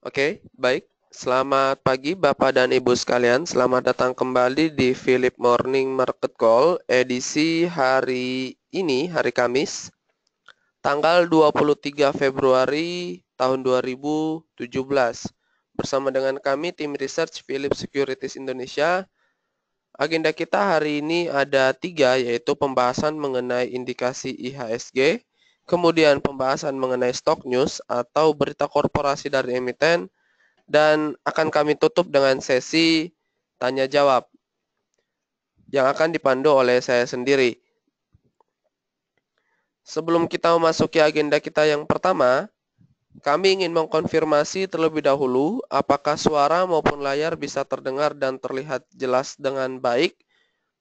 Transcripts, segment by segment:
Oke, okay, baik. Selamat pagi Bapak dan Ibu sekalian. Selamat datang kembali di Philip Morning Market Call edisi hari ini, hari Kamis, tanggal 23 Februari tahun 2017. Bersama dengan kami tim research Philip Securities Indonesia. Agenda kita hari ini ada tiga, yaitu pembahasan mengenai indikasi IHSG, kemudian pembahasan mengenai stock news atau berita korporasi dari emiten, dan akan kami tutup dengan sesi tanya jawab yang akan dipandu oleh saya sendiri. Sebelum kita memasuki agenda kita yang pertama, kami ingin mengkonfirmasi terlebih dahulu apakah suara maupun layar bisa terdengar dan terlihat jelas dengan baik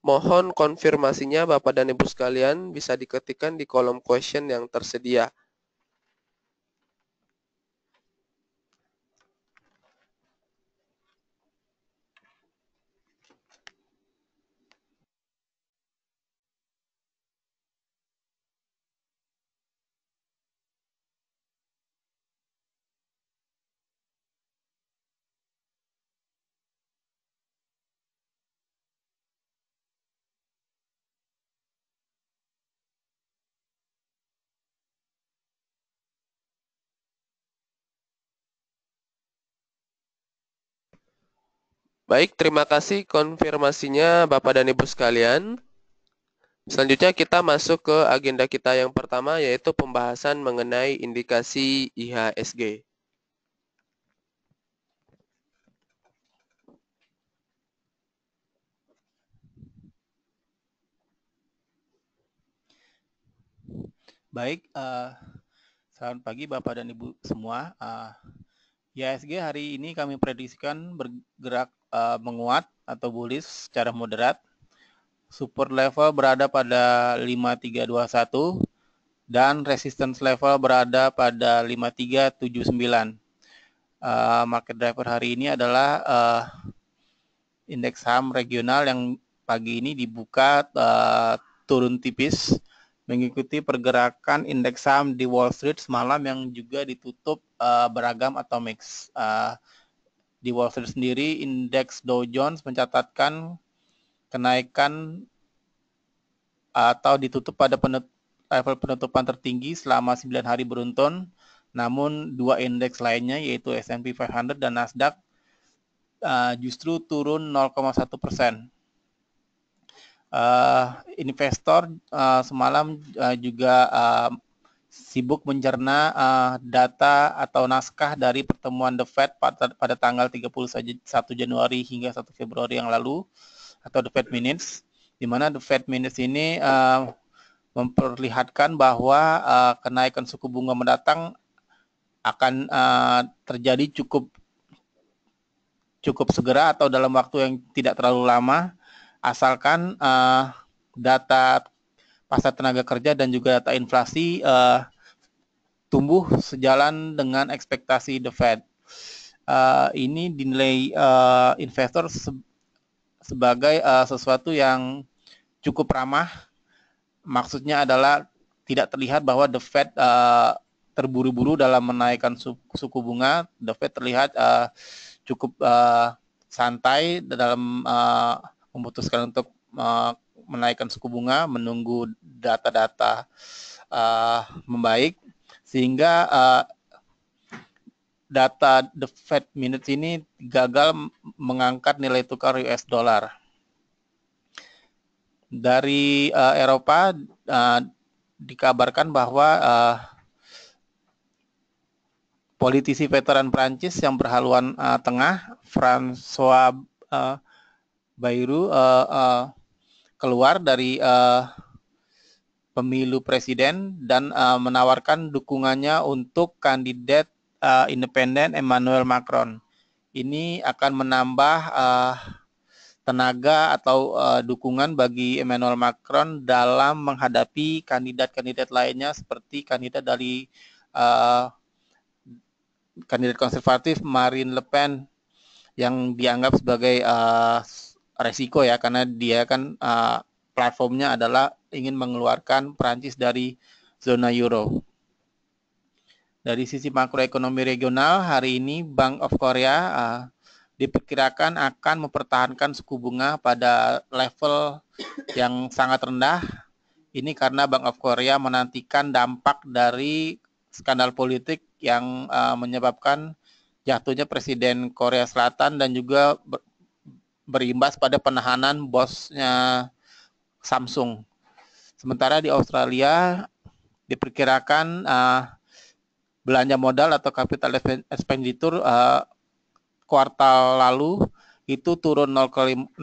Mohon konfirmasinya Bapak dan Ibu sekalian bisa diketikkan di kolom question yang tersedia. Baik, terima kasih konfirmasinya Bapak dan Ibu sekalian. Selanjutnya kita masuk ke agenda kita yang pertama yaitu pembahasan mengenai indikasi IHSG. Baik, uh, selamat pagi Bapak dan Ibu semua. Uh, eh, IHSG hari ini kami prediksikan bergerak uh, menguat atau bullish secara moderat. Support level berada pada 5321 dan resistance level berada pada 5379. Uh, eh, market driver hari ini adalah uh, indeks saham regional yang pagi ini dibuka uh, turun tipis mengikuti pergerakan indeks saham di Wall Street semalam yang juga ditutup uh, beragam atau mix. Uh, di Wall Street sendiri, indeks Dow Jones mencatatkan kenaikan atau ditutup pada penut level penutupan tertinggi selama 9 hari beruntun. Namun dua indeks lainnya yaitu S&P 500 dan Nasdaq uh, justru turun 0,1 persen. Uh, investor uh, semalam uh, juga uh, sibuk mencerna uh, data atau naskah dari pertemuan The Fed pada, pada tanggal 31 Januari hingga 1 Februari yang lalu atau The Fed Minutes di mana The Fed Minutes ini uh, memperlihatkan bahwa uh, kenaikan suku bunga mendatang akan uh, terjadi cukup cukup segera atau dalam waktu yang tidak terlalu lama asalkan uh, data pasar tenaga kerja dan juga data inflasi uh, tumbuh sejalan dengan ekspektasi The Fed. Uh, ini dinilai uh, investor se sebagai uh, sesuatu yang cukup ramah. Maksudnya adalah tidak terlihat bahwa The Fed uh, terburu-buru dalam menaikkan suku, suku bunga. The Fed terlihat uh, cukup uh, santai dalam uh, memutuskan untuk uh, menaikkan suku bunga menunggu data-data uh, membaik sehingga uh, data the Fed minutes ini gagal mengangkat nilai tukar US dollar. Dari uh, Eropa uh, dikabarkan bahwa uh, politisi veteran Prancis yang berhaluan uh, tengah François uh, Bayrou uh, uh, keluar dari uh, pemilu presiden dan uh, menawarkan dukungannya untuk kandidat uh, independen Emmanuel Macron. Ini akan menambah uh, tenaga atau uh, dukungan bagi Emmanuel Macron dalam menghadapi kandidat-kandidat lainnya seperti kandidat dari uh, kandidat konservatif Marine Le Pen yang dianggap sebagai uh, resiko ya karena dia kan uh, platformnya adalah ingin mengeluarkan Perancis dari zona euro. Dari sisi makroekonomi regional, hari ini Bank of Korea uh, diperkirakan akan mempertahankan suku bunga pada level yang sangat rendah. Ini karena Bank of Korea menantikan dampak dari skandal politik yang uh, menyebabkan jatuhnya Presiden Korea Selatan dan juga berimbas pada penahanan bosnya Samsung. Sementara di Australia diperkirakan uh, belanja modal atau capital expenditure uh, kuartal lalu itu turun 0,5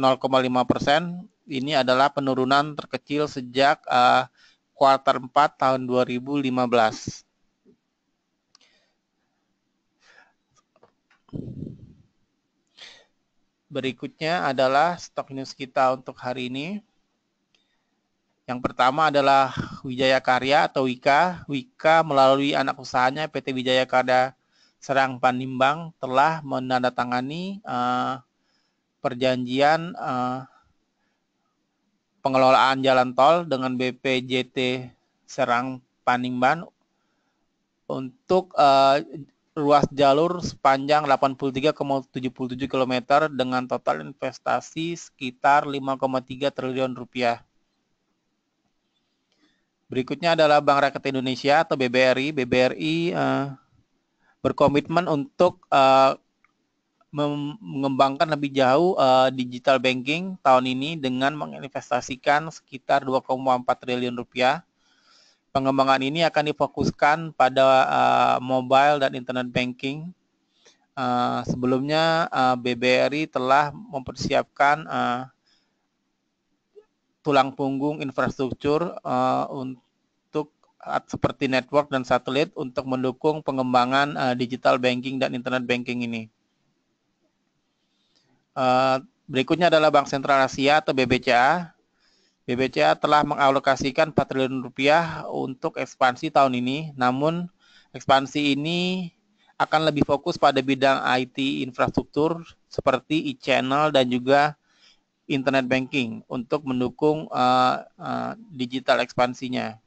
persen. Ini adalah penurunan terkecil sejak uh, kuartal 4 tahun 2015. Berikutnya adalah stok news kita untuk hari ini. Yang pertama adalah Wijaya Karya atau Wika. Wika melalui anak usahanya PT Wijaya Karya Serang Panimbang telah menandatangani uh, perjanjian uh, pengelolaan jalan tol dengan BPJT Serang Panimbang untuk uh, ruas jalur sepanjang 83,77 km dengan total investasi sekitar 5,3 triliun rupiah. Berikutnya adalah Bank Rakyat Indonesia atau BBRI. BBRI uh, eh, berkomitmen untuk uh, mengembangkan lebih jauh uh, digital banking tahun ini dengan menginvestasikan sekitar 2,4 triliun rupiah pengembangan ini akan difokuskan pada uh, mobile dan internet banking. Uh, sebelumnya uh, eh, BBRI telah mempersiapkan uh, tulang punggung infrastruktur uh, untuk seperti network dan satelit untuk mendukung pengembangan uh, digital banking dan internet banking ini. Uh, berikutnya adalah Bank Sentral Asia atau BBCA BBCA telah mengalokasikan 4 triliun rupiah untuk ekspansi tahun ini, namun ekspansi ini akan lebih fokus pada bidang IT infrastruktur seperti e-channel dan juga internet banking untuk mendukung uh, uh, digital ekspansinya.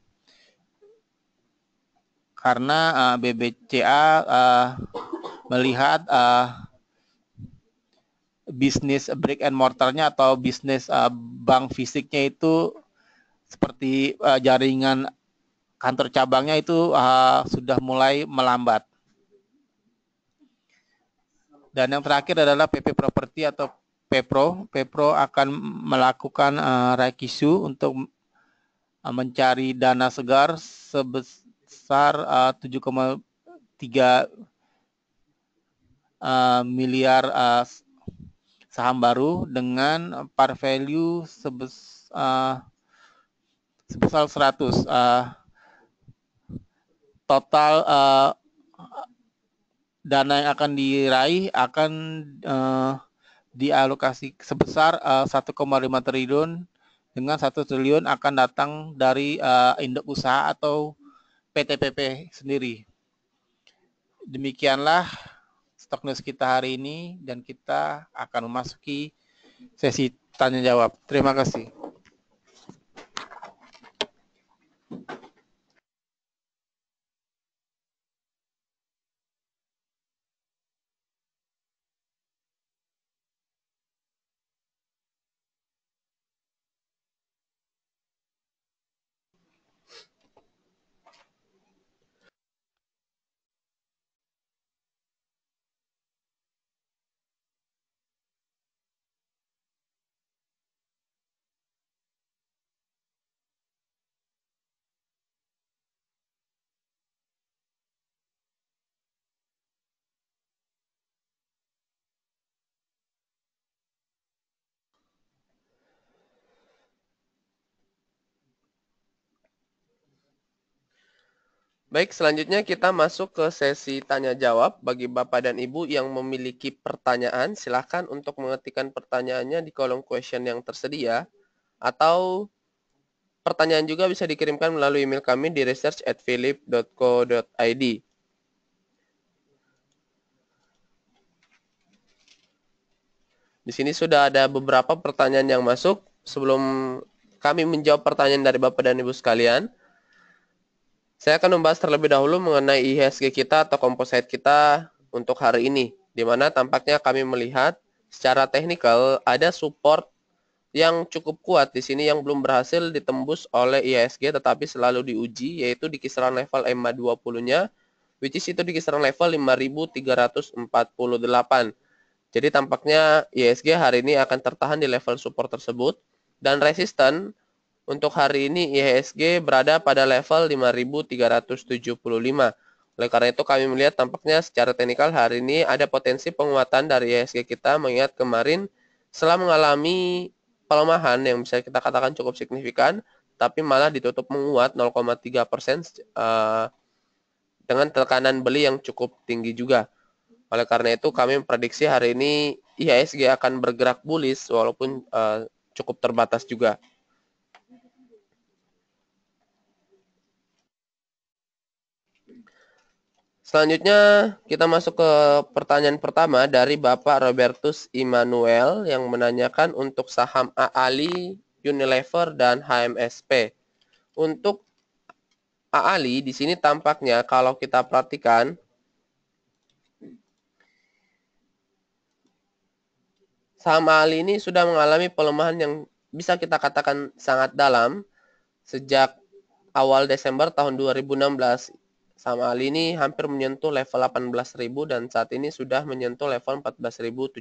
Karena uh, eh, BBCA uh, melihat uh, bisnis brick and mortarnya atau bisnis uh, bank fisiknya itu seperti uh, jaringan kantor cabangnya itu uh, sudah mulai melambat. Dan yang terakhir adalah PP Property atau Pepro. Pepro akan melakukan uh, rekisu untuk uh, mencari dana segar sebesar uh, 7,3 uh, miliar uh, saham baru dengan eh, par value eh, sebesar 100. Eh, total dana yang akan diraih akan dialokasi sebesar 1,5 triliun dengan 1 triliun akan datang dari induk usaha atau PTPP sendiri. Demikianlah stock news kita hari ini dan kita akan memasuki sesi tanya jawab. Terima kasih. Baik, selanjutnya kita masuk ke sesi tanya jawab. Bagi Bapak dan Ibu yang memiliki pertanyaan, silahkan untuk mengetikkan pertanyaannya di kolom question yang tersedia. Atau pertanyaan juga bisa dikirimkan melalui email kami di research@philip.co.id. Di sini sudah ada beberapa pertanyaan yang masuk. Sebelum kami menjawab pertanyaan dari Bapak dan Ibu sekalian, saya akan membahas terlebih dahulu mengenai IHSG kita atau komposit kita untuk hari ini, di mana tampaknya kami melihat secara teknikal ada support yang cukup kuat di sini yang belum berhasil ditembus oleh IHSG tetapi selalu diuji yaitu di kisaran level EMA 20-nya which is itu di kisaran level 5348. Jadi tampaknya IHSG hari ini akan tertahan di level support tersebut dan resisten untuk hari ini IHSG berada pada level 5375. Oleh karena itu kami melihat tampaknya secara teknikal hari ini ada potensi penguatan dari IHSG kita mengingat kemarin setelah mengalami pelemahan yang bisa kita katakan cukup signifikan tapi malah ditutup menguat 0,3 persen eh, dengan tekanan beli yang cukup tinggi juga. Oleh karena itu kami memprediksi hari ini IHSG akan bergerak bullish walaupun eh, cukup terbatas juga. Selanjutnya kita masuk ke pertanyaan pertama dari Bapak Robertus Immanuel yang menanyakan untuk saham AALI, Unilever, dan HMSP. Untuk AALI di sini tampaknya kalau kita perhatikan saham AALI ini sudah mengalami pelemahan yang bisa kita katakan sangat dalam sejak awal Desember tahun 2016 sama Ali ini hampir menyentuh level 18.000 dan saat ini sudah menyentuh level 14.700.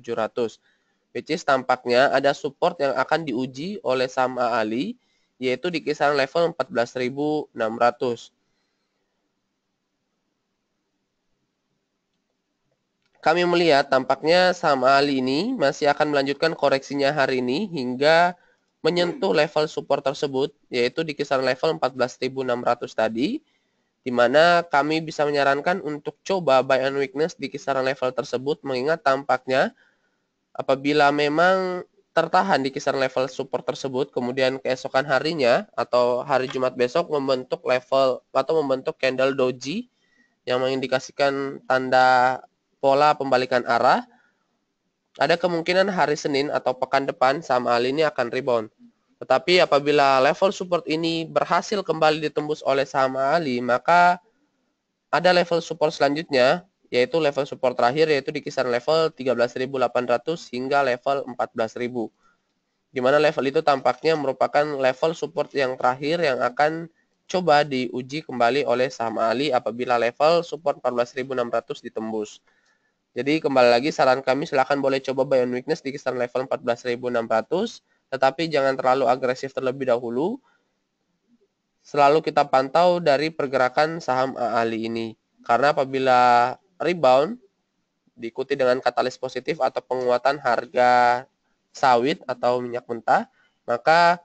Which is tampaknya ada support yang akan diuji oleh Sama Ali yaitu di kisaran level 14.600. Kami melihat tampaknya saham Ali ini masih akan melanjutkan koreksinya hari ini hingga menyentuh level support tersebut yaitu di kisaran level 14.600 tadi di mana kami bisa menyarankan untuk coba buy and weakness di kisaran level tersebut mengingat tampaknya apabila memang tertahan di kisaran level support tersebut kemudian keesokan harinya atau hari Jumat besok membentuk level atau membentuk candle doji yang mengindikasikan tanda pola pembalikan arah ada kemungkinan hari Senin atau pekan depan saham Ali ini akan rebound tetapi apabila level support ini berhasil kembali ditembus oleh saham Ali, maka ada level support selanjutnya, yaitu level support terakhir, yaitu di kisaran level 13.800 hingga level 14.000. Di mana level itu tampaknya merupakan level support yang terakhir yang akan coba diuji kembali oleh saham Ali apabila level support 14.600 ditembus. Jadi kembali lagi saran kami silahkan boleh coba buy on weakness di kisaran level 14.600 tetapi jangan terlalu agresif terlebih dahulu. Selalu kita pantau dari pergerakan saham ahli ini. Karena apabila rebound diikuti dengan katalis positif atau penguatan harga sawit atau minyak mentah, maka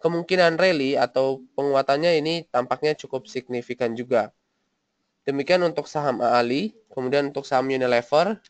kemungkinan rally atau penguatannya ini tampaknya cukup signifikan juga. Demikian untuk saham Aali, kemudian untuk saham Unilever,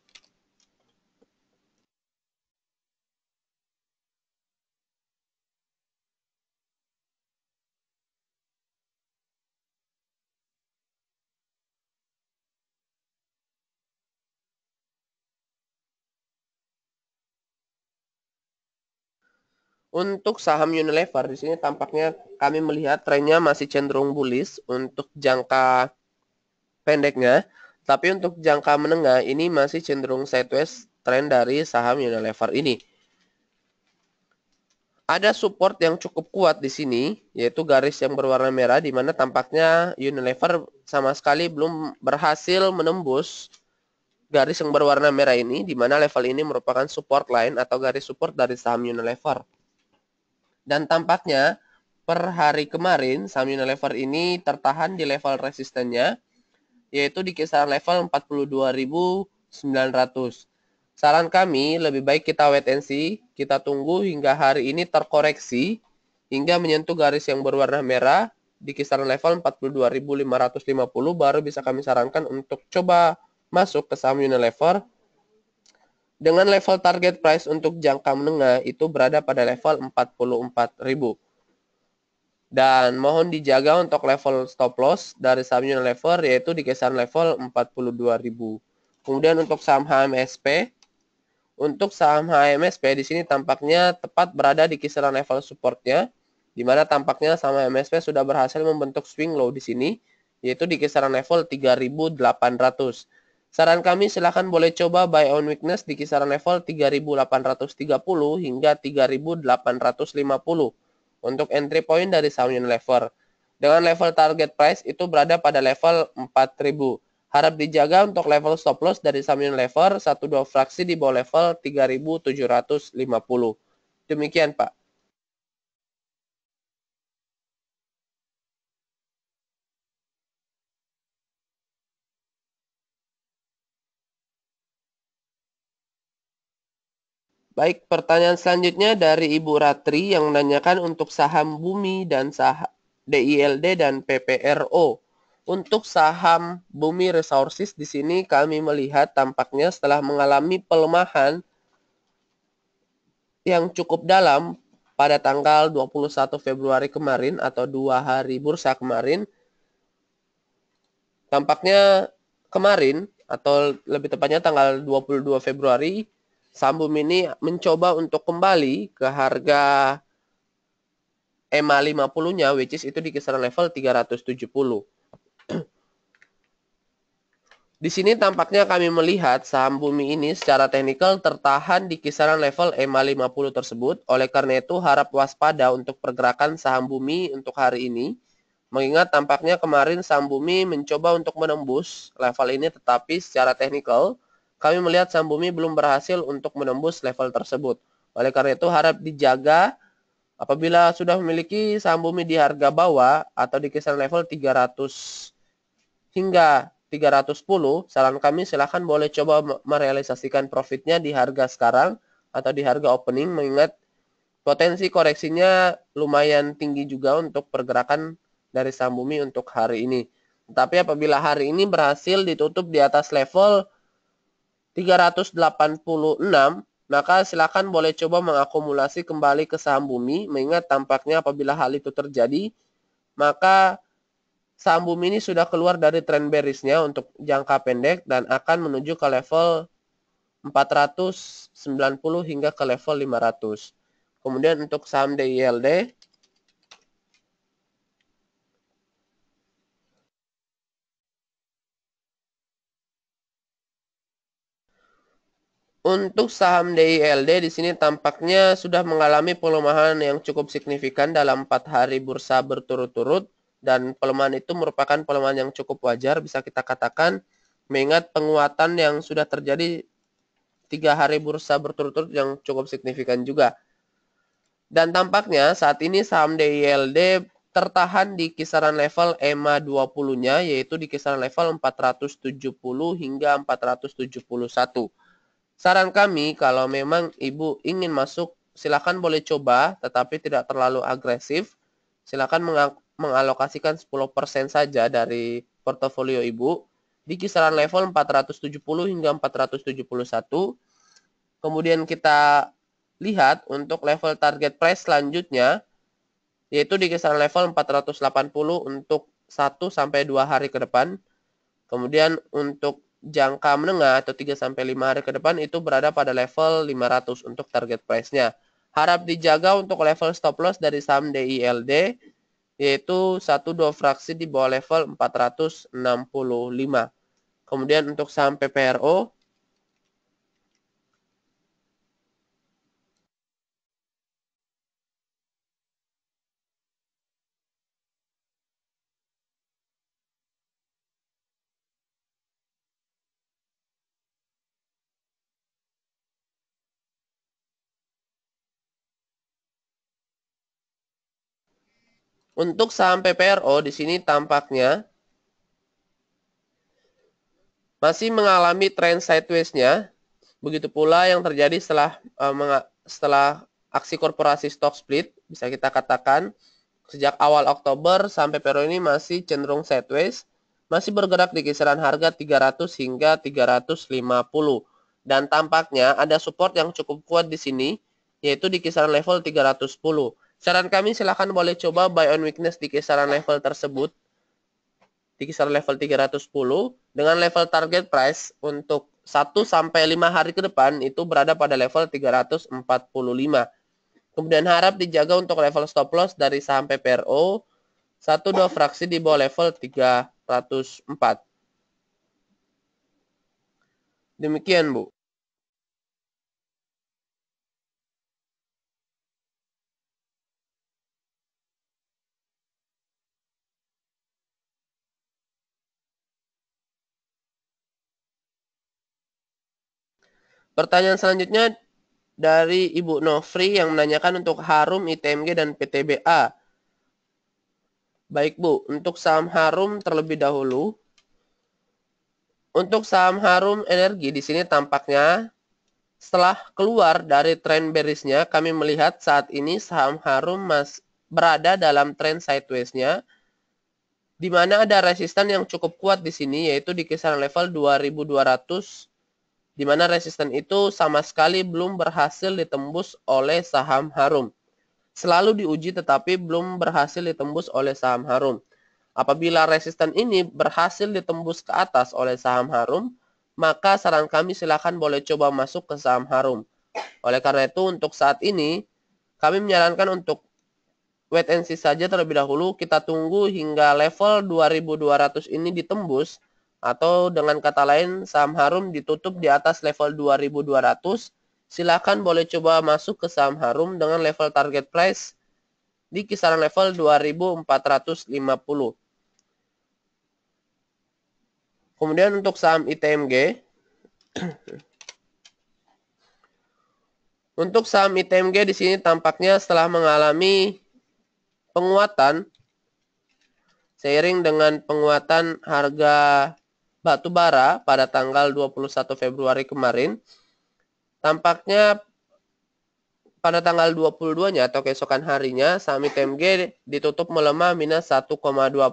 Untuk saham Unilever di sini tampaknya kami melihat trennya masih cenderung bullish untuk jangka pendeknya, tapi untuk jangka menengah ini masih cenderung sideways tren dari saham Unilever ini. Ada support yang cukup kuat di sini, yaitu garis yang berwarna merah di mana tampaknya Unilever sama sekali belum berhasil menembus garis yang berwarna merah ini di mana level ini merupakan support line atau garis support dari saham Unilever. Dan tampaknya per hari kemarin saham Unilever ini tertahan di level resistennya yaitu di kisaran level 42.900. Saran kami lebih baik kita wait and see, kita tunggu hingga hari ini terkoreksi hingga menyentuh garis yang berwarna merah di kisaran level 42.550 baru bisa kami sarankan untuk coba masuk ke saham Unilever dengan level target price untuk jangka menengah itu berada pada level 44.000. Dan mohon dijaga untuk level stop loss dari saham level yaitu di kisaran level 42.000. Kemudian untuk saham HMSP, untuk saham HMSP di sini tampaknya tepat berada di kisaran level supportnya, di mana tampaknya saham HMSP sudah berhasil membentuk swing low di sini, yaitu di kisaran level 3.800 Saran kami silahkan boleh coba buy on weakness di kisaran level 3830 hingga 3850 untuk entry point dari Soundin Lever. Dengan level target price itu berada pada level 4000. Harap dijaga untuk level stop loss dari Soundin Lever 1-2 fraksi di bawah level 3750. Demikian Pak. Baik, pertanyaan selanjutnya dari Ibu Ratri yang menanyakan untuk saham Bumi dan saham DILD dan PPRO. Untuk saham Bumi Resources di sini kami melihat tampaknya setelah mengalami pelemahan yang cukup dalam pada tanggal 21 Februari kemarin atau dua hari bursa kemarin, tampaknya kemarin atau lebih tepatnya tanggal 22 Februari Sambum ini mencoba untuk kembali ke harga EMA 50-nya, which is itu di kisaran level 370. Di sini tampaknya kami melihat saham bumi ini secara teknikal tertahan di kisaran level EMA 50 tersebut. Oleh karena itu harap waspada untuk pergerakan saham bumi untuk hari ini. Mengingat tampaknya kemarin saham bumi mencoba untuk menembus level ini tetapi secara teknikal kami melihat Sambumi belum berhasil untuk menembus level tersebut. Oleh karena itu harap dijaga apabila sudah memiliki Sambumi di harga bawah atau di kisaran level 300 hingga 310, saran kami silahkan boleh coba merealisasikan profitnya di harga sekarang atau di harga opening mengingat potensi koreksinya lumayan tinggi juga untuk pergerakan dari Sambumi untuk hari ini. Tetapi apabila hari ini berhasil ditutup di atas level 386, maka silakan boleh coba mengakumulasi kembali ke saham bumi, mengingat tampaknya apabila hal itu terjadi, maka saham bumi ini sudah keluar dari trend bearishnya untuk jangka pendek dan akan menuju ke level 490 hingga ke level 500. Kemudian untuk saham DILD, Untuk saham DILD di sini tampaknya sudah mengalami pelemahan yang cukup signifikan dalam 4 hari bursa berturut-turut dan pelemahan itu merupakan pelemahan yang cukup wajar bisa kita katakan mengingat penguatan yang sudah terjadi tiga hari bursa berturut-turut yang cukup signifikan juga. Dan tampaknya saat ini saham DILD tertahan di kisaran level EMA 20-nya yaitu di kisaran level 470 hingga 471. Saran kami kalau memang ibu ingin masuk silakan boleh coba tetapi tidak terlalu agresif. Silakan mengalokasikan 10% saja dari portofolio ibu di kisaran level 470 hingga 471. Kemudian kita lihat untuk level target price selanjutnya yaitu di kisaran level 480 untuk 1 sampai 2 hari ke depan. Kemudian untuk jangka menengah atau 3 sampai 5 hari ke depan itu berada pada level 500 untuk target price-nya. Harap dijaga untuk level stop loss dari saham DILD yaitu 1-2 fraksi di bawah level 465. Kemudian untuk saham PPRO Untuk saham PPRO di sini tampaknya masih mengalami trend sideways-nya. Begitu pula yang terjadi setelah eh, setelah aksi korporasi stock split, bisa kita katakan sejak awal Oktober sampai PPRO ini masih cenderung sideways, masih bergerak di kisaran harga 300 hingga 350. Dan tampaknya ada support yang cukup kuat di sini, yaitu di kisaran level 310. Saran kami silahkan boleh coba buy on weakness di kisaran level tersebut. Di kisaran level 310 dengan level target price untuk 1 sampai 5 hari ke depan itu berada pada level 345. Kemudian harap dijaga untuk level stop loss dari saham PPRO 1-2 fraksi di bawah level 304. Demikian, Bu. Pertanyaan selanjutnya dari Ibu Novri yang menanyakan untuk Harum, ITMG, dan PTBA. Baik Bu, untuk saham Harum terlebih dahulu. Untuk saham Harum Energi di sini tampaknya setelah keluar dari tren berisnya, kami melihat saat ini saham Harum mas berada dalam tren sideways-nya di mana ada resisten yang cukup kuat di sini yaitu di kisaran level 2200 di mana resisten itu sama sekali belum berhasil ditembus oleh saham harum. Selalu diuji tetapi belum berhasil ditembus oleh saham harum. Apabila resisten ini berhasil ditembus ke atas oleh saham harum, maka saran kami silakan boleh coba masuk ke saham harum. Oleh karena itu untuk saat ini, kami menyarankan untuk wait and see saja terlebih dahulu. Kita tunggu hingga level 2200 ini ditembus atau dengan kata lain, saham harum ditutup di atas level 2200, silakan boleh coba masuk ke saham harum dengan level target price di kisaran level 2450. Kemudian untuk saham ITMG, untuk saham ITMG di sini tampaknya setelah mengalami penguatan seiring dengan penguatan harga batu bara pada tanggal 21 Februari kemarin, tampaknya pada tanggal 22-nya atau keesokan harinya, saham ITMG ditutup melemah minus 1,2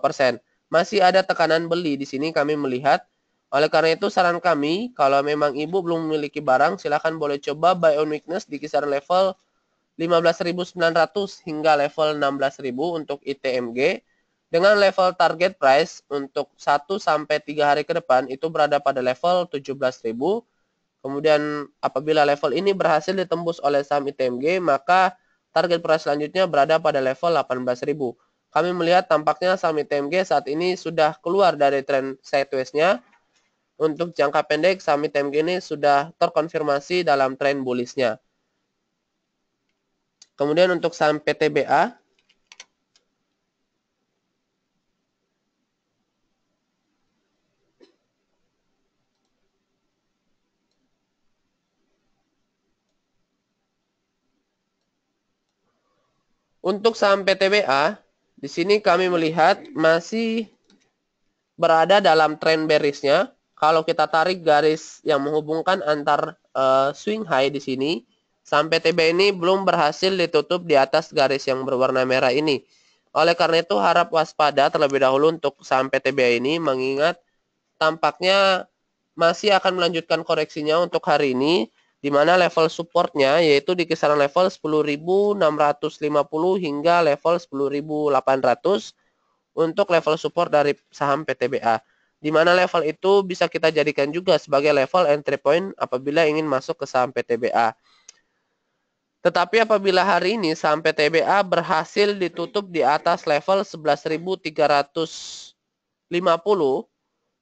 persen. Masih ada tekanan beli di sini kami melihat. Oleh karena itu saran kami, kalau memang ibu belum memiliki barang, silahkan boleh coba buy on weakness di kisaran level 15.900 hingga level 16.000 untuk ITMG dengan level target price untuk 1 sampai 3 hari ke depan itu berada pada level 17.000. Kemudian apabila level ini berhasil ditembus oleh saham ITMG, maka target price selanjutnya berada pada level 18.000. Kami melihat tampaknya saham ITMG saat ini sudah keluar dari tren sideways-nya. Untuk jangka pendek, saham ITMG ini sudah terkonfirmasi dalam trend bullish-nya. Kemudian untuk saham PTBA, Untuk saham PTBA, di sini kami melihat masih berada dalam trend bearishnya. Kalau kita tarik garis yang menghubungkan antar uh, swing high di sini, saham PTBA ini belum berhasil ditutup di atas garis yang berwarna merah ini. Oleh karena itu harap waspada terlebih dahulu untuk saham PTBA ini mengingat tampaknya masih akan melanjutkan koreksinya untuk hari ini di mana level supportnya yaitu di kisaran level 10.650 hingga level 10.800 untuk level support dari saham PTBA. Di mana level itu bisa kita jadikan juga sebagai level entry point apabila ingin masuk ke saham PTBA. Tetapi apabila hari ini saham PTBA berhasil ditutup di atas level 11.350,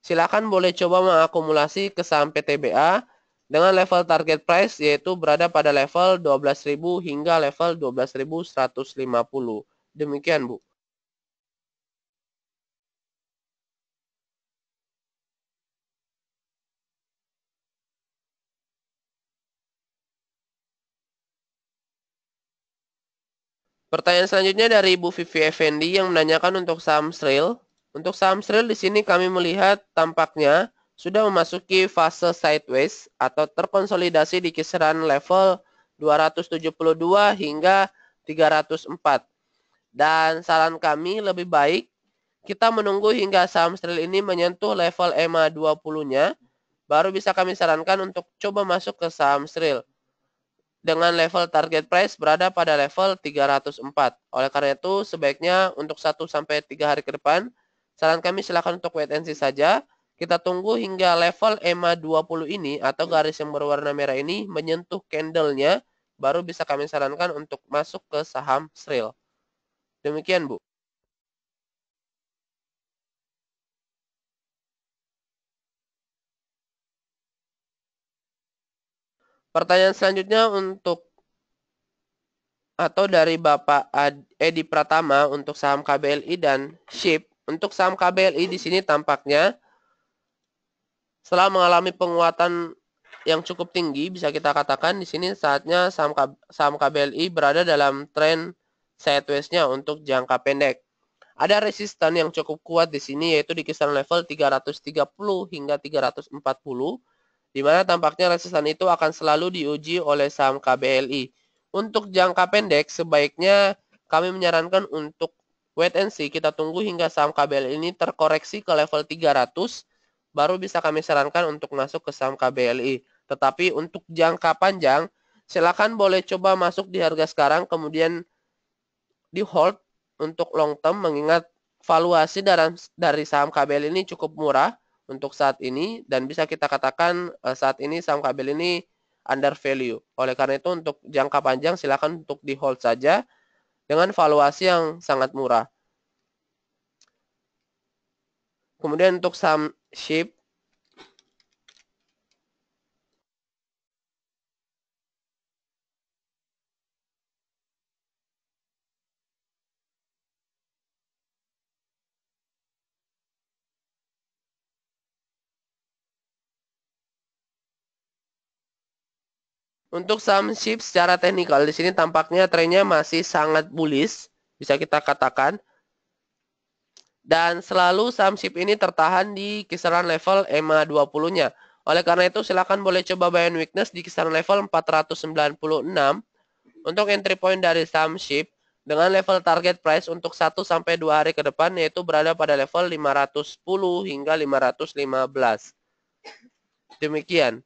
silakan boleh coba mengakumulasi ke saham PTBA dengan level target price yaitu berada pada level 12.000 hingga level 12.150. Demikian, Bu. Pertanyaan selanjutnya dari Ibu Vivi Effendi yang menanyakan untuk saham Sril. Untuk saham Sril di sini kami melihat tampaknya sudah memasuki fase sideways atau terkonsolidasi di kisaran level 272 hingga 304. Dan saran kami lebih baik kita menunggu hingga saham Stril ini menyentuh level EMA 20-nya baru bisa kami sarankan untuk coba masuk ke saham Stril dengan level target price berada pada level 304. Oleh karena itu, sebaiknya untuk 1 sampai 3 hari ke depan, saran kami silakan untuk wait and see saja kita tunggu hingga level EMA 20 ini atau ya. garis yang berwarna merah ini menyentuh candlenya baru bisa kami sarankan untuk masuk ke saham SRIL. Demikian Bu. Pertanyaan selanjutnya untuk atau dari Bapak Edi Pratama untuk saham KBLI dan SHIP. Untuk saham KBLI di sini tampaknya setelah mengalami penguatan yang cukup tinggi, bisa kita katakan di sini saatnya saham, saham KBLI berada dalam tren sideways-nya untuk jangka pendek. Ada resisten yang cukup kuat di sini yaitu di kisaran level 330 hingga 340 di mana tampaknya resisten itu akan selalu diuji oleh saham KBLI. Untuk jangka pendek sebaiknya kami menyarankan untuk wait and see kita tunggu hingga saham KBLI ini terkoreksi ke level 300 baru bisa kami sarankan untuk masuk ke saham KBLI. Tetapi untuk jangka panjang, silakan boleh coba masuk di harga sekarang kemudian di hold untuk long term mengingat valuasi dari, saham KBLI ini cukup murah untuk saat ini dan bisa kita katakan eh, saat ini saham KBLI ini under value. Oleh karena itu untuk jangka panjang silakan untuk di hold saja dengan valuasi yang sangat murah. Kemudian untuk sum shape Untuk saham ship secara teknikal di sini tampaknya trennya masih sangat bullish, bisa kita katakan. Dan selalu saham SIP ini tertahan di kisaran level EMA 20-nya. Oleh karena itu silakan boleh coba buy and weakness di kisaran level 496 untuk entry point dari saham SIP dengan level target price untuk 1 sampai 2 hari ke depan yaitu berada pada level 510 hingga 515. Demikian.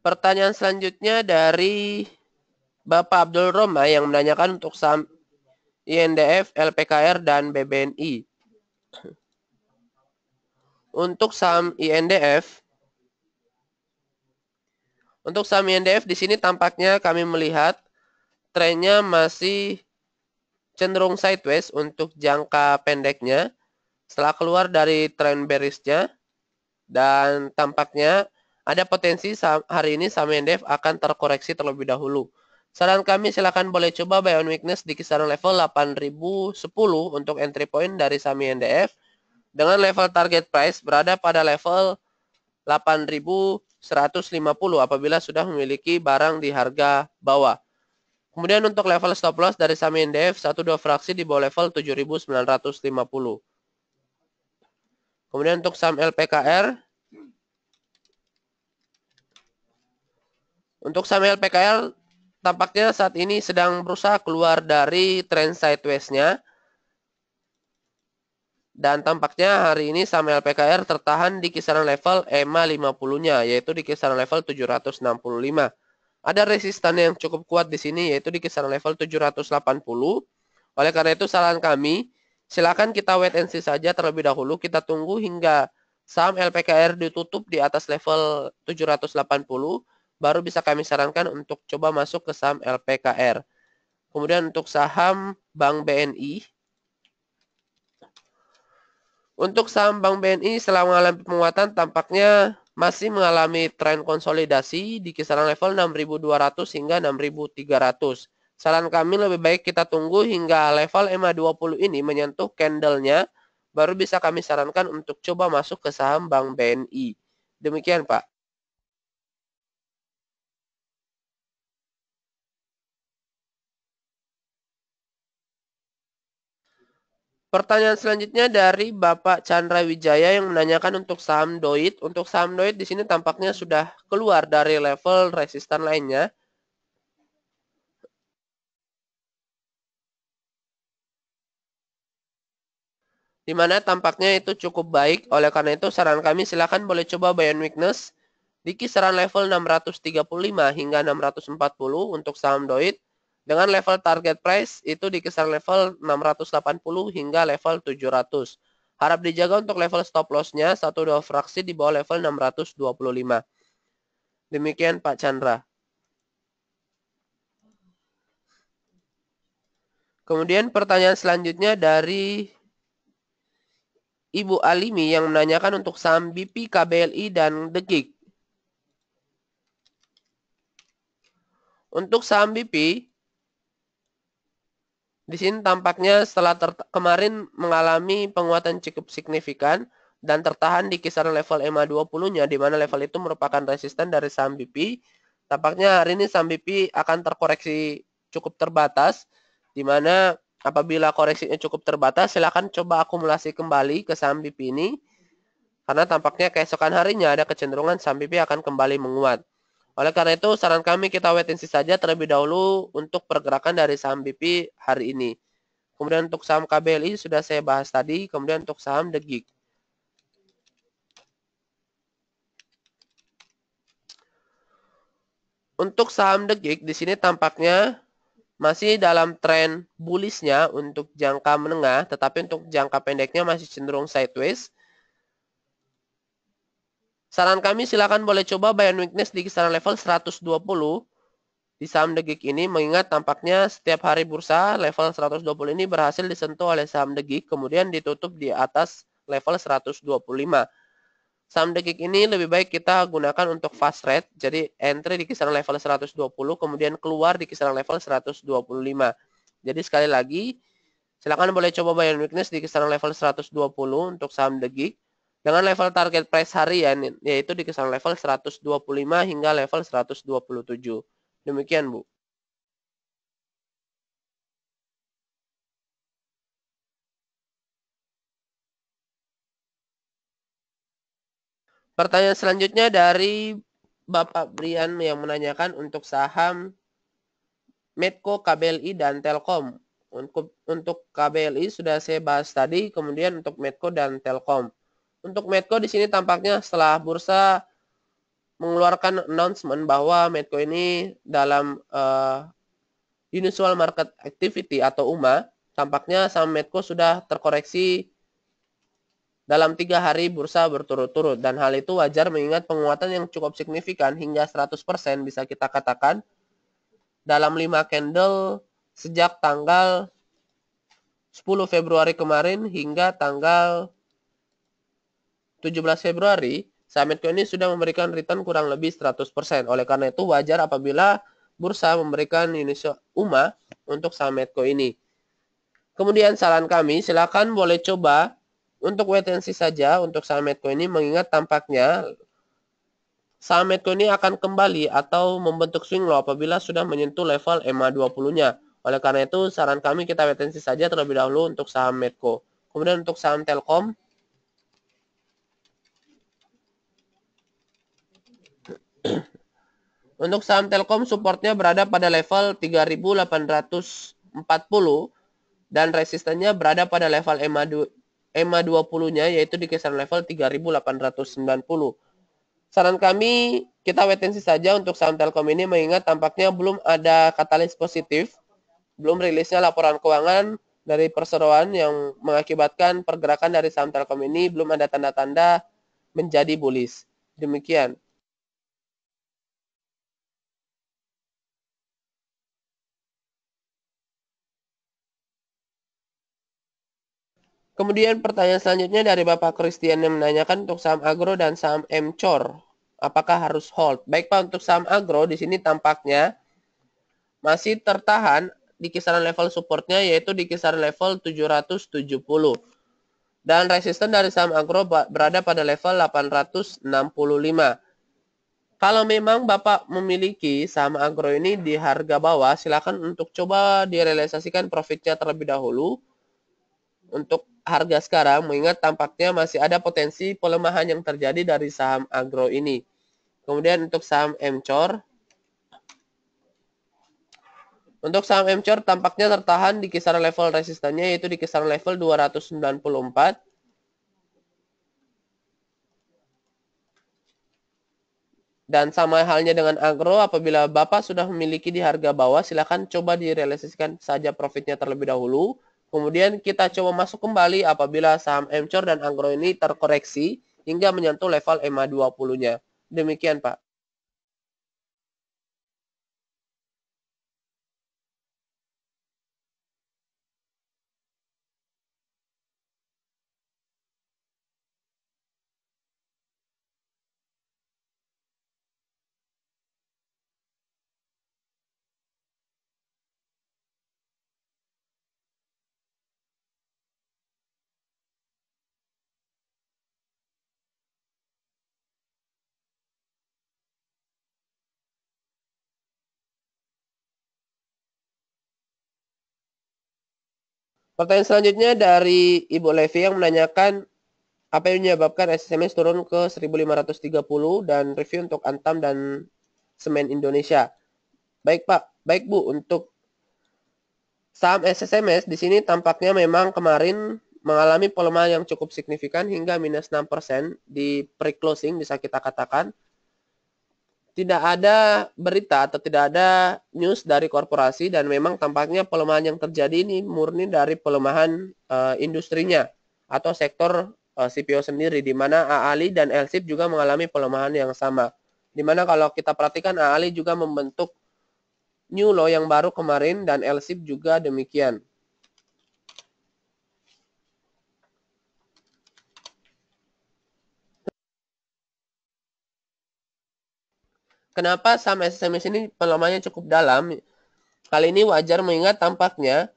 Pertanyaan selanjutnya dari Bapak Abdul Roma ah, yang menanyakan untuk saham INDF, LPKR, dan BBNI. Untuk saham INDF, untuk saham INDF di sini tampaknya kami melihat trennya masih cenderung sideways untuk jangka pendeknya setelah keluar dari trend bearishnya dan tampaknya ada potensi hari ini saham Endev akan terkoreksi terlebih dahulu. Saran kami silakan boleh coba buy on weakness di kisaran level 8010 untuk entry point dari saham NDF dengan level target price berada pada level 8150 apabila sudah memiliki barang di harga bawah. Kemudian untuk level stop loss dari saham indef 1-2 fraksi di bawah level 7.950. Kemudian untuk saham LPKR Untuk saham LPKR tampaknya saat ini sedang berusaha keluar dari trend sideways-nya. Dan tampaknya hari ini saham LPKR tertahan di kisaran level EMA 50-nya, yaitu di kisaran level 765. Ada resistan yang cukup kuat di sini yaitu di kisaran level 780. Oleh karena itu saran kami, silakan kita wait and see saja terlebih dahulu. Kita tunggu hingga saham LPKR ditutup di atas level 780 baru bisa kami sarankan untuk coba masuk ke saham LPKR. Kemudian untuk saham Bank BNI. Untuk saham Bank BNI selama mengalami penguatan tampaknya masih mengalami tren konsolidasi di kisaran level 6.200 hingga 6.300. Saran kami lebih baik kita tunggu hingga level EMA 20 ini menyentuh candlenya, baru bisa kami sarankan untuk coba masuk ke saham Bank BNI. Demikian Pak. Pertanyaan selanjutnya dari Bapak Chandra Wijaya yang menanyakan untuk saham Doit. Untuk saham Doit di sini tampaknya sudah keluar dari level resistan lainnya. di mana tampaknya itu cukup baik. Oleh karena itu, saran kami silakan boleh coba buy and weakness di kisaran level 635 hingga 640 untuk saham Doit dengan level target price itu di kisaran level 680 hingga level 700. Harap dijaga untuk level stop loss-nya 1 fraksi di bawah level 625. Demikian Pak Chandra. Kemudian pertanyaan selanjutnya dari Ibu Alimi yang menanyakan untuk saham BP, KBLI, dan Degik. Untuk saham BP, di sini tampaknya setelah kemarin mengalami penguatan cukup signifikan dan tertahan di kisaran level EMA 20-nya di mana level itu merupakan resisten dari saham BP. Tampaknya hari ini saham BP akan terkoreksi cukup terbatas di mana apabila koreksinya cukup terbatas silakan coba akumulasi kembali ke saham BP ini karena tampaknya keesokan harinya ada kecenderungan saham BP akan kembali menguat. Oleh karena itu, saran kami kita wait and see saja terlebih dahulu untuk pergerakan dari saham BP hari ini. Kemudian untuk saham KBLI sudah saya bahas tadi, kemudian untuk saham The Geek. Untuk saham The Geek di sini tampaknya masih dalam tren bullishnya untuk jangka menengah, tetapi untuk jangka pendeknya masih cenderung sideways. Saran kami silakan boleh coba buy and weakness di kisaran level 120 di saham degik ini mengingat tampaknya setiap hari bursa level 120 ini berhasil disentuh oleh saham degik kemudian ditutup di atas level 125. Saham degik ini lebih baik kita gunakan untuk fast rate, jadi entry di kisaran level 120, kemudian keluar di kisaran level 125. Jadi sekali lagi, silakan boleh coba buy and weakness di kisaran level 120 untuk saham degik dengan level target price harian yaitu di kisaran level 125 hingga level 127. Demikian, Bu. Pertanyaan selanjutnya dari Bapak Brian yang menanyakan untuk saham Medco, KBLI, dan Telkom. Untuk, untuk KBLI sudah saya bahas tadi, kemudian untuk Medco dan Telkom. Untuk Medco di sini tampaknya setelah bursa mengeluarkan announcement bahwa Medco ini dalam uh, unusual market activity atau UMA, tampaknya saham Medco sudah terkoreksi dalam tiga hari bursa berturut-turut dan hal itu wajar mengingat penguatan yang cukup signifikan hingga 100% bisa kita katakan dalam 5 candle sejak tanggal 10 Februari kemarin hingga tanggal 17 Februari, saham Bitcoin ini sudah memberikan return kurang lebih 100%. Oleh karena itu wajar apabila bursa memberikan Indonesia UMA untuk saham Bitcoin ini. Kemudian saran kami, silakan boleh coba untuk wait and see saja untuk saham Bitcoin ini mengingat tampaknya saham Bitcoin ini akan kembali atau membentuk swing low apabila sudah menyentuh level EMA 20-nya. Oleh karena itu, saran kami kita wait and see saja terlebih dahulu untuk saham Medco. Kemudian untuk saham Telkom, Untuk saham Telkom supportnya berada pada level 3840 dan resistennya berada pada level EMA, EMA 20-nya yaitu di kisaran level 3890. Saran kami kita wait saja untuk saham Telkom ini mengingat tampaknya belum ada katalis positif, belum rilisnya laporan keuangan dari perseroan yang mengakibatkan pergerakan dari saham Telkom ini belum ada tanda-tanda menjadi bullish. Demikian. Kemudian pertanyaan selanjutnya dari Bapak Christian yang menanyakan untuk saham agro dan saham mcor, apakah harus hold? Baik Pak, untuk saham agro di sini tampaknya masih tertahan di kisaran level supportnya yaitu di kisaran level 770. Dan resisten dari saham agro berada pada level 865. Kalau memang Bapak memiliki saham agro ini di harga bawah, silakan untuk coba direalisasikan profitnya terlebih dahulu untuk harga sekarang mengingat tampaknya masih ada potensi pelemahan yang terjadi dari saham agro ini. Kemudian untuk saham MCOR untuk saham MCOR tampaknya tertahan di kisaran level resistannya yaitu di kisaran level 294. Dan sama halnya dengan agro, apabila Bapak sudah memiliki di harga bawah, silakan coba direalisasikan saja profitnya terlebih dahulu Kemudian kita coba masuk kembali apabila saham Emcor dan Anggro ini terkoreksi hingga menyentuh level e ma 20-nya. Demikian Pak. Pertanyaan selanjutnya dari Ibu Levi yang menanyakan apa yang menyebabkan SSMs turun ke 1530 dan review untuk Antam dan Semen Indonesia. Baik Pak, baik Bu, untuk saham SSMS di sini tampaknya memang kemarin mengalami pelemahan yang cukup signifikan hingga minus 6% di pre-closing bisa kita katakan tidak ada berita atau tidak ada news dari korporasi dan memang tampaknya pelemahan yang terjadi ini murni dari pelemahan uh, industrinya atau sektor uh, eh, CPO sendiri di mana AALI dan LSIP juga mengalami pelemahan yang sama. Di mana kalau kita perhatikan AALI juga membentuk new low yang baru kemarin dan LSIP juga demikian. Kenapa saham SMS ini pelemahannya cukup dalam? Kali ini wajar mengingat tampaknya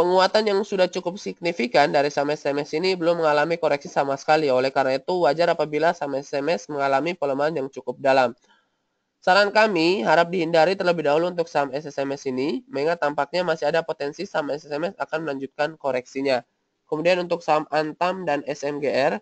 penguatan yang sudah cukup signifikan dari saham SMS ini belum mengalami koreksi sama sekali. Oleh karena itu, wajar apabila saham SMS mengalami pelemahan yang cukup dalam. Saran kami, harap dihindari terlebih dahulu untuk saham SSMS ini, mengingat tampaknya masih ada potensi saham SSMS akan melanjutkan koreksinya. Kemudian untuk saham Antam dan SMGR,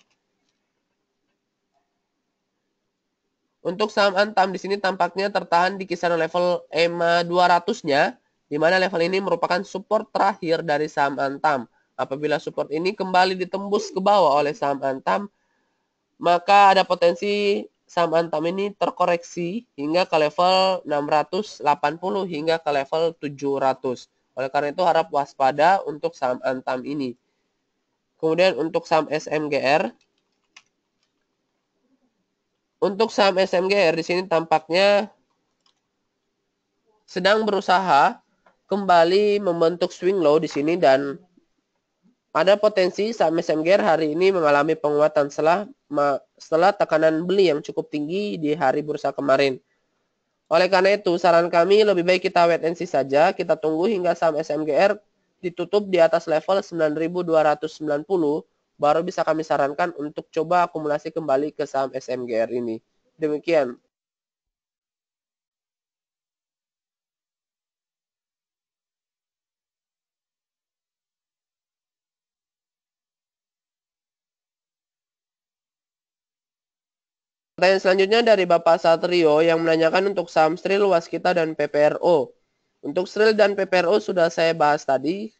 Untuk saham Antam di sini tampaknya tertahan di kisaran level EMA 200-nya, di mana level ini merupakan support terakhir dari saham Antam. Apabila support ini kembali ditembus ke bawah oleh saham Antam, maka ada potensi saham Antam ini terkoreksi hingga ke level 680 hingga ke level 700. Oleh karena itu harap waspada untuk saham Antam ini. Kemudian untuk saham SMGR, untuk saham SMGR di sini tampaknya sedang berusaha kembali membentuk swing low di sini dan ada potensi saham SMGR hari ini mengalami penguatan setelah setelah tekanan beli yang cukup tinggi di hari bursa kemarin. Oleh karena itu, saran kami lebih baik kita wait and see saja, kita tunggu hingga saham SMGR ditutup di atas level 9290 baru bisa kami sarankan untuk coba akumulasi kembali ke saham SMGR ini. Demikian. Pertanyaan selanjutnya dari Bapak Satrio yang menanyakan untuk saham Sril, Waskita, dan PPRO. Untuk Sril dan PPRO sudah saya bahas tadi,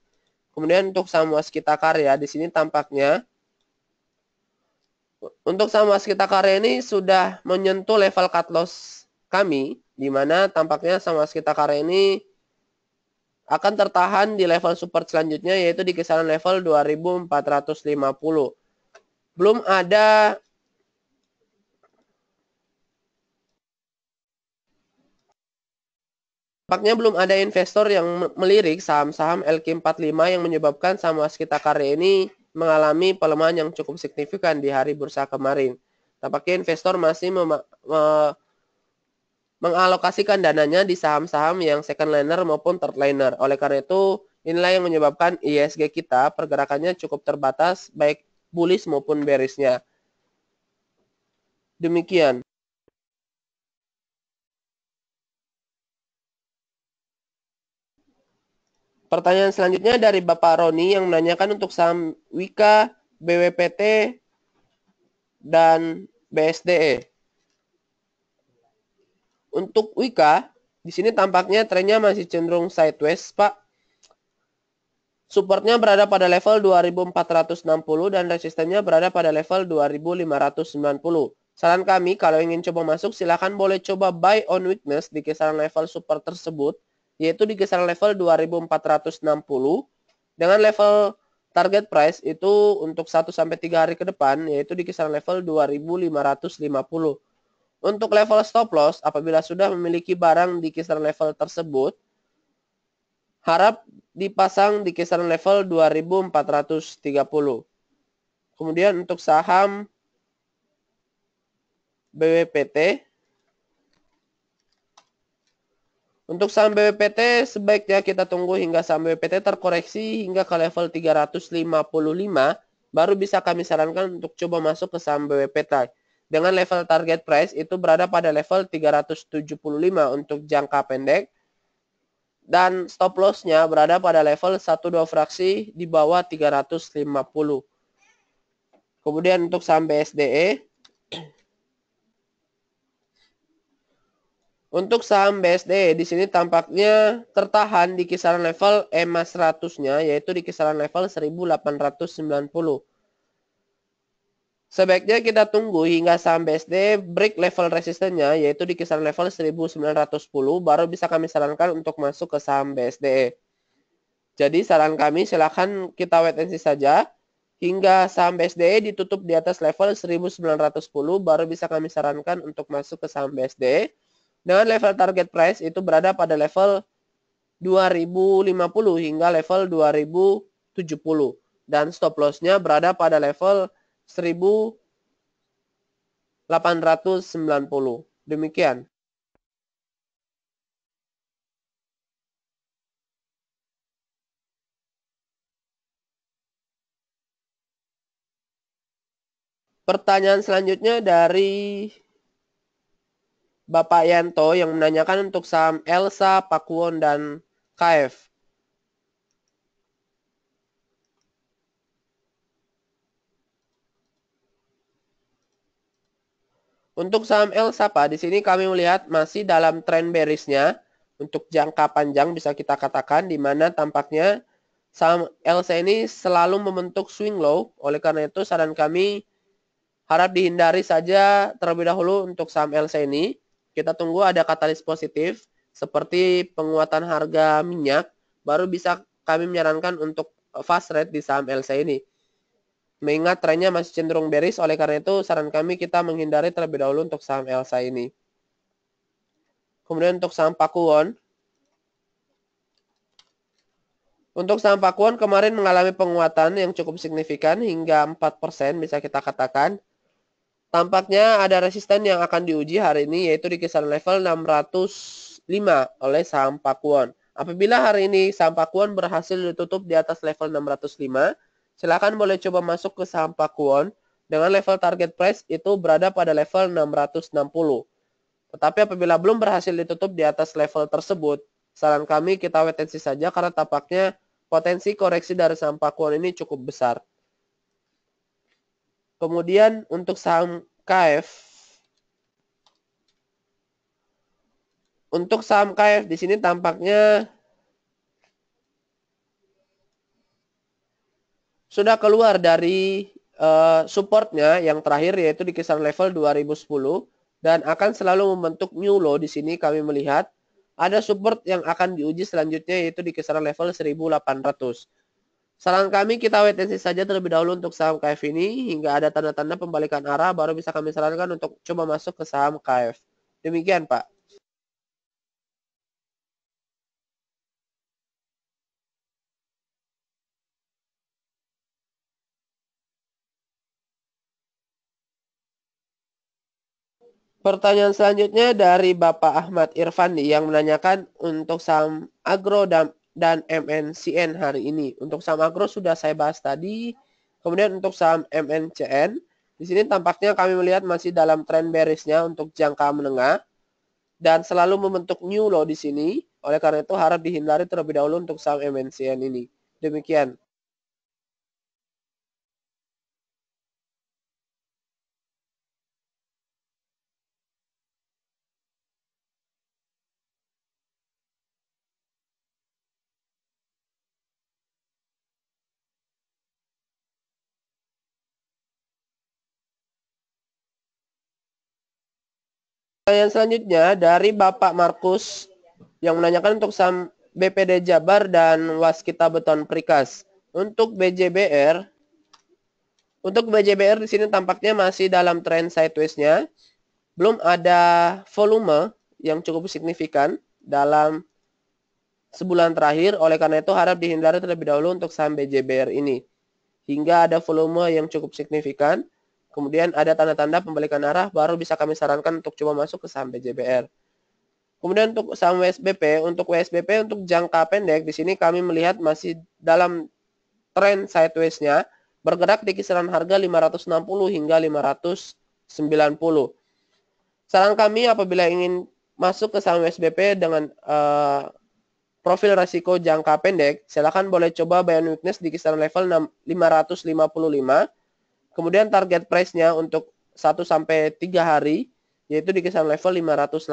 Kemudian untuk saham kita karya di sini tampaknya untuk saham kita karya ini sudah menyentuh level cut loss kami di mana tampaknya saham kita karya ini akan tertahan di level support selanjutnya yaitu di kisaran level 2450. Belum ada Tampaknya belum ada investor yang melirik saham-saham LQ45 yang menyebabkan saham waskita karya ini mengalami pelemahan yang cukup signifikan di hari bursa kemarin. Tampaknya investor masih me mengalokasikan dananya di saham-saham yang second liner maupun third liner. Oleh karena itu, inilah yang menyebabkan ISG kita pergerakannya cukup terbatas baik bullish maupun bearishnya. Demikian. Pertanyaan selanjutnya dari Bapak Roni yang menanyakan untuk saham Wika, BWPT, dan BSDE. Untuk Wika, di sini tampaknya trennya masih cenderung sideways, Pak. Supportnya berada pada level 2460 dan resistennya berada pada level 2590. Saran kami, kalau ingin coba masuk, silahkan boleh coba buy on weakness di kisaran level support tersebut yaitu di kisaran level 2460 dengan level target price itu untuk 1 sampai 3 hari ke depan yaitu di kisaran level 2550. Untuk level stop loss apabila sudah memiliki barang di kisaran level tersebut harap dipasang di kisaran level 2430. Kemudian untuk saham BWPT Untuk saham BPPT sebaiknya kita tunggu hingga saham BPPT terkoreksi hingga ke level 355 baru bisa kami sarankan untuk coba masuk ke saham BPPT. Dengan level target price itu berada pada level 375 untuk jangka pendek dan stop lossnya berada pada level 12 fraksi di bawah 350. Kemudian untuk saham BSDE Untuk saham BSD di sini tampaknya tertahan di kisaran level EMA 100-nya yaitu di kisaran level 1890. Sebaiknya kita tunggu hingga saham BSD break level resistennya yaitu di kisaran level 1910 baru bisa kami sarankan untuk masuk ke saham BSD. E. Jadi saran kami silahkan kita wait and see saja hingga saham BSD e ditutup di atas level 1910 baru bisa kami sarankan untuk masuk ke saham BSD. E dengan level target price itu berada pada level 2050 hingga level 2070 dan stop lossnya berada pada level 1890 demikian Pertanyaan selanjutnya dari Bapak Yanto yang menanyakan untuk saham Elsa, Pakuon dan KF. Untuk saham Elsa, Pak, di sini kami melihat masih dalam tren berisnya untuk jangka panjang bisa kita katakan di mana tampaknya saham Elsa ini selalu membentuk swing low. Oleh karena itu saran kami harap dihindari saja terlebih dahulu untuk saham Elsa ini kita tunggu ada katalis positif seperti penguatan harga minyak baru bisa kami menyarankan untuk fast rate di saham LC ini. Mengingat trennya masih cenderung bearish, oleh karena itu saran kami kita menghindari terlebih dahulu untuk saham Elsa ini. Kemudian untuk saham Pakuwon. Untuk saham Pakuwon kemarin mengalami penguatan yang cukup signifikan hingga 4% bisa kita katakan. Tampaknya ada resisten yang akan diuji hari ini yaitu di kisaran level 605 oleh saham Pakuan. Apabila hari ini saham Pakuan berhasil ditutup di atas level 605, silakan boleh coba masuk ke saham Pakuan dengan level target price itu berada pada level 660. Tetapi apabila belum berhasil ditutup di atas level tersebut, saran kami kita wait and see saja karena tampaknya potensi koreksi dari saham Pakuan ini cukup besar. Kemudian untuk saham KF Untuk saham KF di sini tampaknya sudah keluar dari uh, supportnya yang terakhir yaitu di kisaran level 2010 dan akan selalu membentuk new low di sini kami melihat ada support yang akan diuji selanjutnya yaitu di kisaran level 1800. Saran kami kita wait and see saja terlebih dahulu untuk saham KF ini hingga ada tanda-tanda pembalikan arah baru bisa kami sarankan untuk coba masuk ke saham KF. Demikian Pak. Pertanyaan selanjutnya dari Bapak Ahmad Irfandi yang menanyakan untuk saham agro dan dan MNCN hari ini. Untuk saham Agro sudah saya bahas tadi. Kemudian untuk saham MNCN, di sini tampaknya kami melihat masih dalam tren bearishnya untuk jangka menengah dan selalu membentuk new low di sini. Oleh karena itu harap dihindari terlebih dahulu untuk saham MNCN ini. Demikian. Pertanyaan selanjutnya dari Bapak Markus yang menanyakan untuk saham BPD Jabar dan Waskita Beton Perikas Untuk BJBR, untuk BJBR di sini tampaknya masih dalam tren sideways-nya. Belum ada volume yang cukup signifikan dalam sebulan terakhir. Oleh karena itu harap dihindari terlebih dahulu untuk saham BJBR ini. Hingga ada volume yang cukup signifikan. Kemudian ada tanda-tanda pembalikan arah baru bisa kami sarankan untuk coba masuk ke saham BJBR. Kemudian untuk saham WSBP, untuk WSBP untuk jangka pendek di sini kami melihat masih dalam tren sideways-nya bergerak di kisaran harga 560 hingga 590. Saran kami apabila ingin masuk ke saham WSBP dengan uh, profil risiko jangka pendek, silakan boleh coba buy and weakness di kisaran level 555 Kemudian target price-nya untuk 1 sampai 3 hari yaitu di kisaran level 580.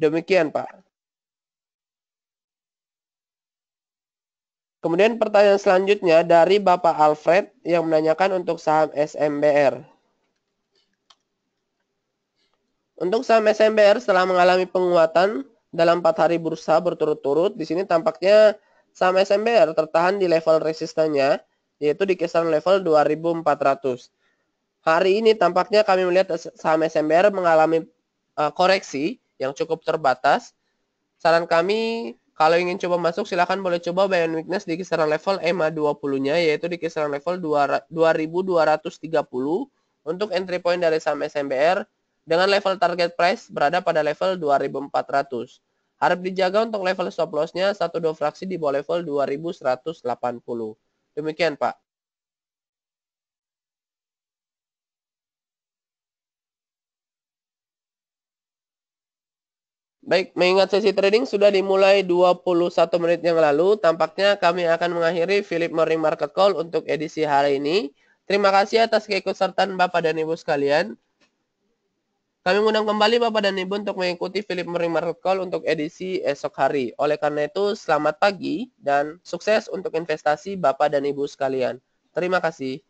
Demikian, Pak. Kemudian pertanyaan selanjutnya dari Bapak Alfred yang menanyakan untuk saham SMBR. Untuk saham SMBR setelah mengalami penguatan dalam 4 hari bursa berturut-turut, di sini tampaknya saham SMBR tertahan di level resistennya yaitu di kisaran level 2400. Hari ini tampaknya kami melihat saham SMBR mengalami uh, koreksi yang cukup terbatas. Saran kami kalau ingin coba masuk silahkan boleh coba buy and weakness di kisaran level EMA 20-nya yaitu di kisaran level 2230 untuk entry point dari saham SMBR dengan level target price berada pada level 2400. Harap dijaga untuk level stop loss-nya 1-2 fraksi di bawah level 2180. Demikian, Pak. Baik, mengingat sesi trading sudah dimulai 21 menit yang lalu, tampaknya kami akan mengakhiri Philip Morning Market Call untuk edisi hari ini. Terima kasih atas keikutsertaan Bapak dan Ibu sekalian. Kami mengundang kembali Bapak dan Ibu untuk mengikuti Philip Mering Market Call untuk edisi esok hari. Oleh karena itu, selamat pagi dan sukses untuk investasi Bapak dan Ibu sekalian. Terima kasih.